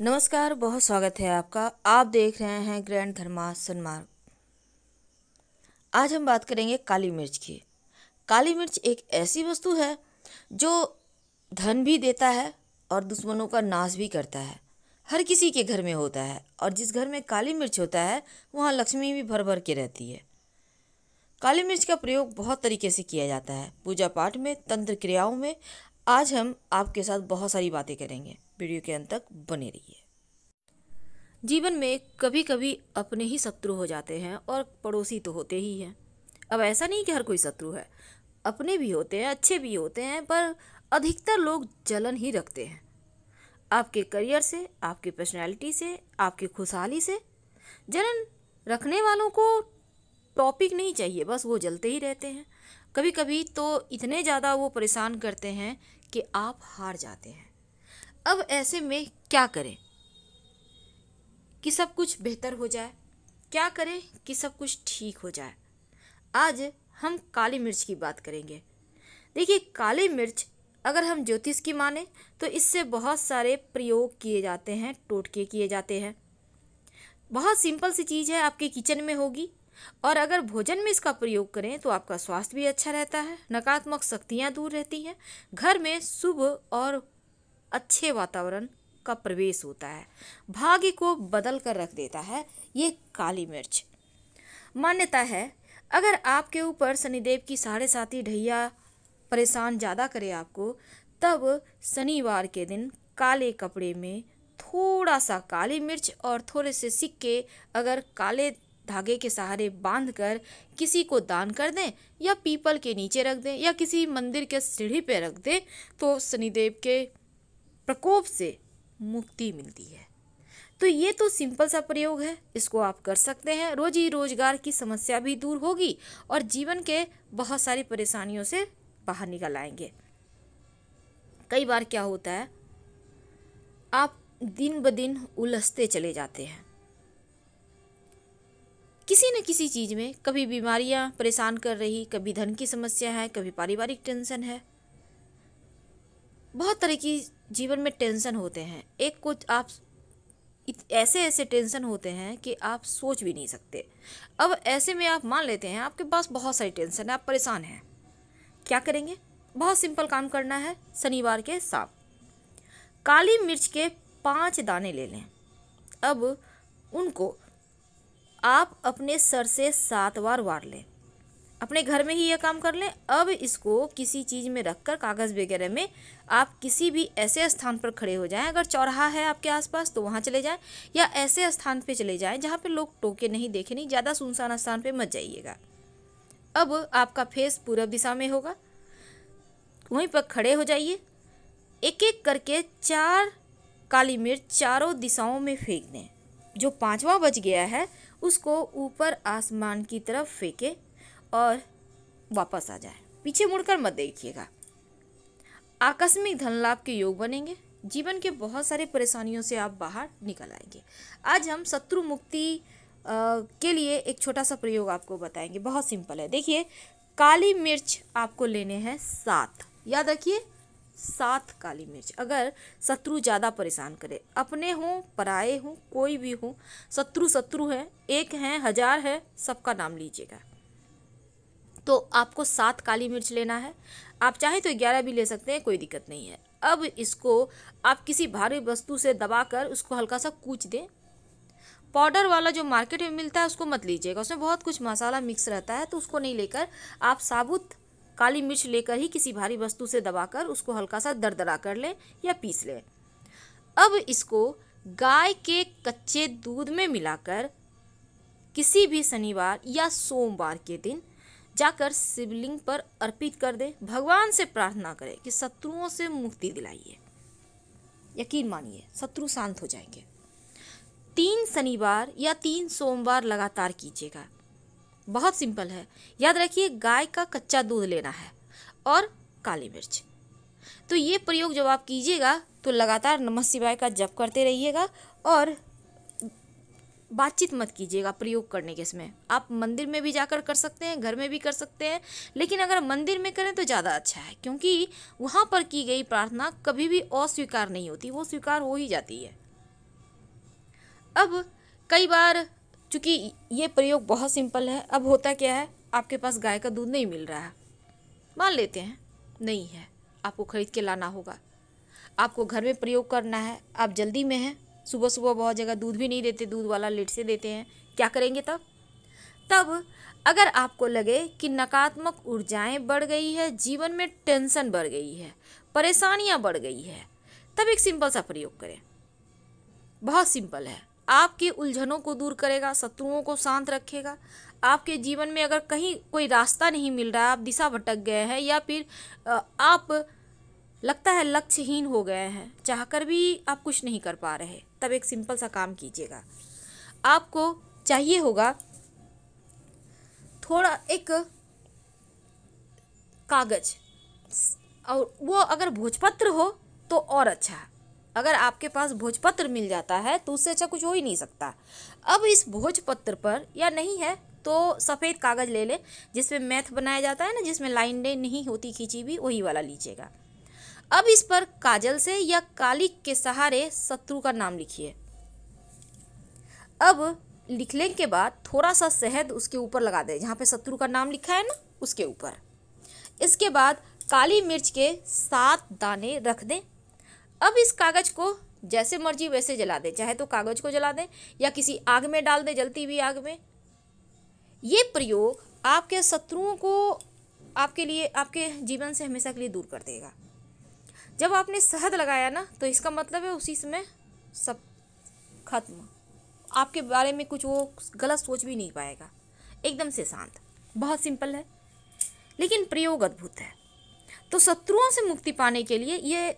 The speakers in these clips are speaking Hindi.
नमस्कार बहुत स्वागत है आपका आप देख रहे हैं ग्रैंड धर्मा सन्मार्ग आज हम बात करेंगे काली मिर्च की काली मिर्च एक ऐसी वस्तु है जो धन भी देता है और दुश्मनों का नाश भी करता है हर किसी के घर में होता है और जिस घर में काली मिर्च होता है वहाँ लक्ष्मी भी भर भर के रहती है काली मिर्च का प्रयोग बहुत तरीके से किया जाता है पूजा पाठ में तंत्र क्रियाओं में आज हम आपके साथ बहुत सारी बातें करेंगे वीडियो के अंत तक बने रहिए जीवन में कभी कभी अपने ही शत्रु हो जाते हैं और पड़ोसी तो होते ही हैं अब ऐसा नहीं कि हर कोई शत्रु है अपने भी होते हैं अच्छे भी होते हैं पर अधिकतर लोग जलन ही रखते हैं आपके करियर से आपकी पर्सनैलिटी से आपकी खुशहाली से जलन रखने वालों को टॉपिक नहीं चाहिए बस वो जलते ही रहते हैं कभी कभी तो इतने ज़्यादा वो परेशान करते हैं कि आप हार जाते हैं अब ऐसे में क्या करें कि सब कुछ बेहतर हो जाए क्या करें कि सब कुछ ठीक हो जाए आज हम काली मिर्च की बात करेंगे देखिए काली मिर्च अगर हम ज्योतिष की माने तो इससे बहुत सारे प्रयोग किए जाते हैं टोटके किए जाते हैं बहुत सिंपल सी चीज़ है आपके किचन में होगी और अगर भोजन में इसका प्रयोग करें तो आपका स्वास्थ्य भी अच्छा रहता है नकारात्मक शक्तियाँ दूर रहती हैं घर में शुभ और अच्छे वातावरण का प्रवेश होता है भाग्य को बदल कर रख देता है ये काली मिर्च मान्यता है अगर आपके ऊपर शनिदेव की साढ़े साथी ढैया परेशान ज़्यादा करे आपको तब शनिवार के दिन काले कपड़े में थोड़ा सा काली मिर्च और थोड़े से सिक्के अगर काले धागे के सहारे बांधकर किसी को दान कर दें या पीपल के नीचे रख दें या किसी मंदिर के सीढ़ी पर रख दें तो शनिदेव के प्रकोप से मुक्ति मिलती है तो ये तो सिंपल सा प्रयोग है इसको आप कर सकते हैं रोजी रोजगार की समस्या भी दूर होगी और जीवन के बहुत सारी परेशानियों से बाहर निकल आएंगे कई बार क्या होता है आप दिन ब दिन उलझते चले जाते हैं किसी न किसी चीज़ में कभी बीमारियां परेशान कर रही कभी धन की समस्या है कभी पारिवारिक टेंशन है बहुत तरह की जीवन में टेंशन होते हैं एक कुछ आप ऐसे ऐसे टेंशन होते हैं कि आप सोच भी नहीं सकते अब ऐसे में आप मान लेते हैं आपके पास बहुत सारी टेंशन है आप परेशान हैं क्या करेंगे बहुत सिंपल काम करना है शनिवार के साथ काली मिर्च के पांच दाने ले लें अब उनको आप अपने सर से सात बार वार लें अपने घर में ही यह काम कर लें अब इसको किसी चीज़ में रखकर कागज़ वगैरह में आप किसी भी ऐसे स्थान पर खड़े हो जाएं अगर चौराहा है आपके आसपास तो वहाँ चले जाएं या ऐसे स्थान पे चले जाएं जहाँ पे लोग टोके नहीं देखे नहीं ज़्यादा सुनसान स्थान पे मत जाइएगा अब आपका फेस पूर्व दिशा में होगा वहीं पर खड़े हो जाइए एक एक करके चार काली मिर्च चारों दिशाओं में फेंक दें जो पाँचवा बच गया है उसको ऊपर आसमान की तरफ फेंके और वापस आ जाए पीछे मुड़कर मत देखिएगा आकस्मिक धन लाभ के योग बनेंगे जीवन के बहुत सारे परेशानियों से आप बाहर निकल आएंगे आज हम शत्रु मुक्ति के लिए एक छोटा सा प्रयोग आपको बताएंगे बहुत सिंपल है देखिए काली मिर्च आपको लेने हैं सात याद रखिए सात काली मिर्च अगर शत्रु ज़्यादा परेशान करे अपने हों पराए हों कोई भी हों शत्रु शत्रु है एक हैं हजार है सबका नाम लीजिएगा तो आपको सात काली मिर्च लेना है आप चाहे तो ग्यारह भी ले सकते हैं कोई दिक्कत नहीं है अब इसको आप किसी भारी वस्तु से दबाकर उसको हल्का सा कूच दें पाउडर वाला जो मार्केट में मिलता है उसको मत लीजिएगा उसमें बहुत कुछ मसाला मिक्स रहता है तो उसको नहीं लेकर आप साबुत काली मिर्च लेकर ही किसी भारी वस्तु से दबाकर उसको हल्का सा दरदरा कर लें या पीस लें अब इसको गाय के कच्चे दूध में मिलाकर किसी भी शनिवार या सोमवार के दिन जाकर शिवलिंग पर अर्पित कर दें भगवान से प्रार्थना करें कि शत्रुओं से मुक्ति दिलाइए यकीन मानिए शत्रु शांत हो जाएंगे तीन शनिवार या तीन सोमवार लगातार कीजिएगा बहुत सिंपल है याद रखिए गाय का कच्चा दूध लेना है और काली मिर्च तो ये प्रयोग जब आप कीजिएगा तो लगातार नमः शिवाय का जप करते रहिएगा और बातचीत मत कीजिएगा प्रयोग करने के समय आप मंदिर में भी जाकर कर सकते हैं घर में भी कर सकते हैं लेकिन अगर मंदिर में करें तो ज़्यादा अच्छा है क्योंकि वहाँ पर की गई प्रार्थना कभी भी अस्वीकार नहीं होती वो स्वीकार हो ही जाती है अब कई बार चूँकि ये प्रयोग बहुत सिंपल है अब होता क्या है आपके पास गाय का दूध नहीं मिल रहा है मान लेते हैं नहीं है आपको ख़रीद के लाना होगा आपको घर में प्रयोग करना है आप जल्दी में हैं सुबह सुबह बहुत जगह दूध भी नहीं देते दूध वाला लेट से देते हैं क्या करेंगे तब तब अगर आपको लगे कि नकारात्मक ऊर्जाएं बढ़ गई है जीवन में टेंशन बढ़ गई है परेशानियां बढ़ गई है तब एक सिंपल सा प्रयोग करें बहुत सिंपल है आपकी उलझनों को दूर करेगा शत्रुओं को शांत रखेगा आपके जीवन में अगर कहीं कोई रास्ता नहीं मिल रहा है आप दिशा भटक गए हैं या फिर आप लगता है लक्ष्यहीन हो गए हैं चाहकर भी आप कुछ नहीं कर पा रहे तब एक सिंपल सा काम कीजिएगा आपको चाहिए होगा थोड़ा एक कागज और वो अगर भोजपत्र हो तो और अच्छा अगर आपके पास भोजपत्र मिल जाता है तो उससे अच्छा कुछ हो ही नहीं सकता अब इस भोजपत्र पर या नहीं है तो सफ़ेद कागज़ ले लें जिसमें मैथ बनाया जाता है ना जिसमें डे नहीं होती खींची भी वही वाला लीजिएगा अब इस पर काजल से या कालिक के सहारे शत्रु का नाम लिखिए अब लिखने के बाद थोड़ा सा शहद उसके ऊपर लगा दें जहाँ पे शत्रु का नाम लिखा है ना उसके ऊपर इसके बाद काली मिर्च के सात दाने रख दें अब इस कागज़ को जैसे मर्जी वैसे जला दें चाहे तो कागज़ को जला दें या किसी आग में डाल दें जलती हुई आग में ये प्रयोग आपके शत्रुओं को आपके लिए आपके जीवन से हमेशा के लिए दूर कर देगा जब आपने शहद लगाया ना तो इसका मतलब है उसी समय सब खत्म आपके बारे में कुछ वो गलत सोच भी नहीं पाएगा एकदम से शांत बहुत सिंपल है लेकिन प्रयोग अद्भुत है तो शत्रुओं से मुक्ति पाने के लिए ये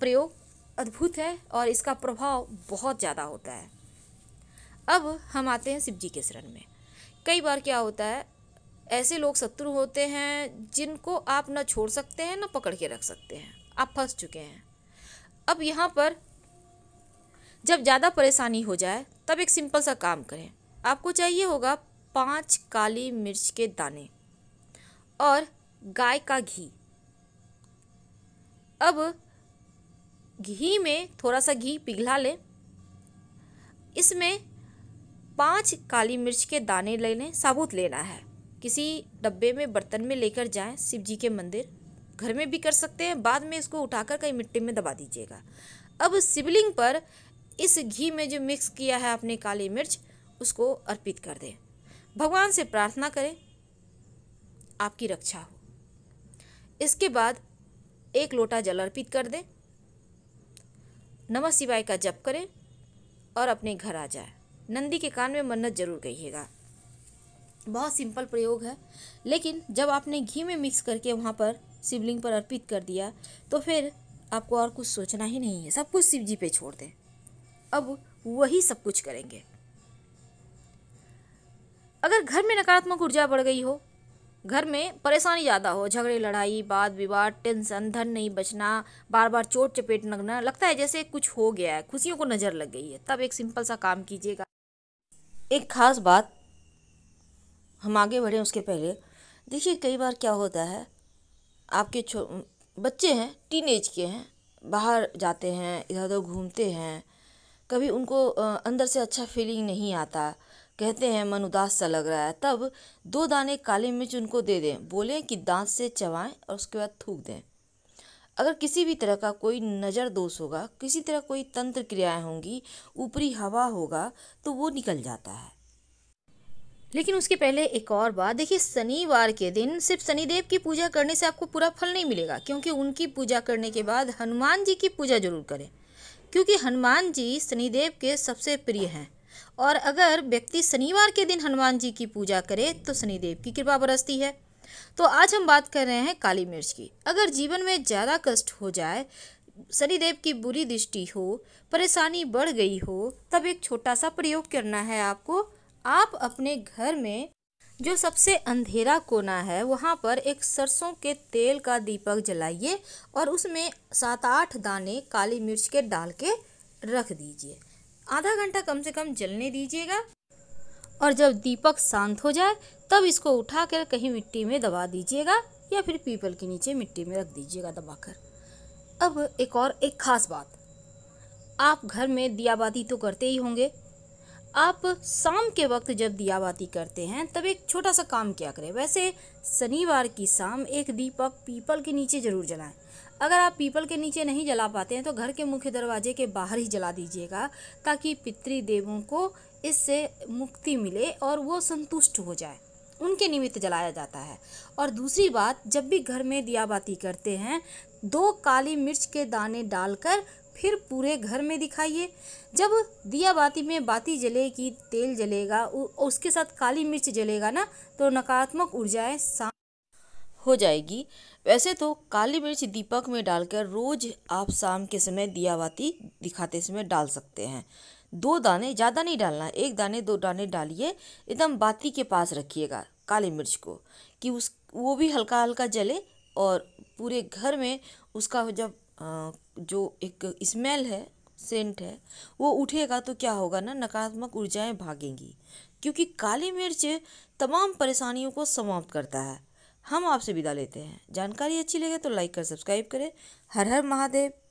प्रयोग अद्भुत है और इसका प्रभाव बहुत ज़्यादा होता है अब हम आते हैं शिव जी के शरण में कई बार क्या होता है ऐसे लोग शत्रु होते हैं जिनको आप ना छोड़ सकते हैं ना पकड़ के रख सकते हैं आप फंस चुके हैं अब यहाँ पर जब ज़्यादा परेशानी हो जाए तब एक सिंपल सा काम करें आपको चाहिए होगा पांच काली मिर्च के दाने और गाय का घी अब घी में थोड़ा सा घी पिघला लें इसमें पांच काली मिर्च के दाने ले लें साबुत लेना है किसी डब्बे में बर्तन में लेकर जाएं शिव जी के मंदिर घर में भी कर सकते हैं बाद में इसको उठाकर कहीं मिट्टी में दबा दीजिएगा अब शिवलिंग पर इस घी में जो मिक्स किया है आपने काली मिर्च उसको अर्पित कर दें भगवान से प्रार्थना करें आपकी रक्षा हो इसके बाद एक लोटा जल अर्पित कर दें नमः शिवाय का जप करें और अपने घर आ जाए नंदी के कान में मन्नत जरूर कहिएगा बहुत सिंपल प्रयोग है लेकिन जब आपने घी में मिक्स करके वहाँ पर शिवलिंग पर अर्पित कर दिया तो फिर आपको और कुछ सोचना ही नहीं है सब कुछ शिव जी पे छोड़ दें अब वही सब कुछ करेंगे अगर घर में नकारात्मक ऊर्जा बढ़ गई हो घर में परेशानी ज़्यादा हो झगड़े लड़ाई बात विवाद टेंशन धन नहीं बचना बार बार चोट चपेट लगना लगता है जैसे कुछ हो गया है खुशियों को नज़र लग गई है तब एक सिंपल सा काम कीजिएगा एक ख़ास बात हम आगे बढ़ें उसके पहले देखिए कई बार क्या होता है आपके छो बच्चे हैं टीन एज के हैं बाहर जाते हैं इधर उधर घूमते हैं कभी उनको अंदर से अच्छा फीलिंग नहीं आता कहते हैं मन उदास सा लग रहा है तब दो दाने काली मिर्च उनको दे दें बोलें कि दांत से चबाएं और उसके बाद थूक दें अगर किसी भी तरह का कोई नज़र दोष होगा किसी तरह कोई तंत्र क्रियाएं होंगी ऊपरी हवा होगा तो वो निकल जाता है लेकिन उसके पहले एक और बात देखिए शनिवार के दिन सिर्फ शनिदेव की पूजा करने से आपको पूरा फल नहीं मिलेगा क्योंकि उनकी पूजा करने के बाद हनुमान जी की पूजा जरूर करें क्योंकि हनुमान जी शनिदेव के सबसे प्रिय हैं और अगर व्यक्ति शनिवार के दिन हनुमान जी की पूजा करे तो शनिदेव की कृपा बरसती है तो आज हम बात कर रहे हैं काली मिर्च की अगर जीवन में ज़्यादा कष्ट हो जाए शनिदेव की बुरी दृष्टि हो परेशानी बढ़ गई हो तब एक छोटा सा प्रयोग करना है आपको आप अपने घर में जो सबसे अंधेरा कोना है वहाँ पर एक सरसों के तेल का दीपक जलाइए और उसमें सात आठ दाने काली मिर्च के डाल के रख दीजिए आधा घंटा कम से कम जलने दीजिएगा और जब दीपक शांत हो जाए तब इसको उठाकर कहीं मिट्टी में दबा दीजिएगा या फिर पीपल के नीचे मिट्टी में रख दीजिएगा दबाकर अब एक और एक ख़ास बात आप घर में दियाबाती तो करते ही होंगे आप शाम के वक्त जब दियाबाती करते हैं तब एक छोटा सा काम क्या करें वैसे शनिवार की शाम एक दीपक पीपल के नीचे ज़रूर जलाएं अगर आप पीपल के नीचे नहीं जला पाते हैं तो घर के मुख्य दरवाजे के बाहर ही जला दीजिएगा ताकि पितृदेवों को इससे मुक्ति मिले और वो संतुष्ट हो जाए उनके निमित्त जलाया जाता है और दूसरी बात जब भी घर में दियाबाती करते हैं दो काली मिर्च के दाने डालकर फिर पूरे घर में दिखाइए जब दिया बाती में बाती जलेगी तेल जलेगा उसके साथ काली मिर्च जलेगा ना तो नकारात्मक ऊर्जाएं हो जाएगी वैसे तो काली मिर्च दीपक में डालकर रोज़ आप शाम के समय दियावाती दिखाते समय डाल सकते हैं दो दाने ज़्यादा नहीं डालना एक दाने दो दाने डालिए एकदम बाती के पास रखिएगा काली मिर्च को कि उस वो भी हल्का हल्का जले और पूरे घर में उसका जब जो एक स्मेल है सेंट है वो उठेगा तो क्या होगा ना नकारात्मक ऊर्जाएं भागेंगी क्योंकि काली मिर्च तमाम परेशानियों को समाप्त करता है हम आपसे विदा लेते हैं जानकारी अच्छी लगे तो लाइक कर सब्सक्राइब करें हर हर महादेव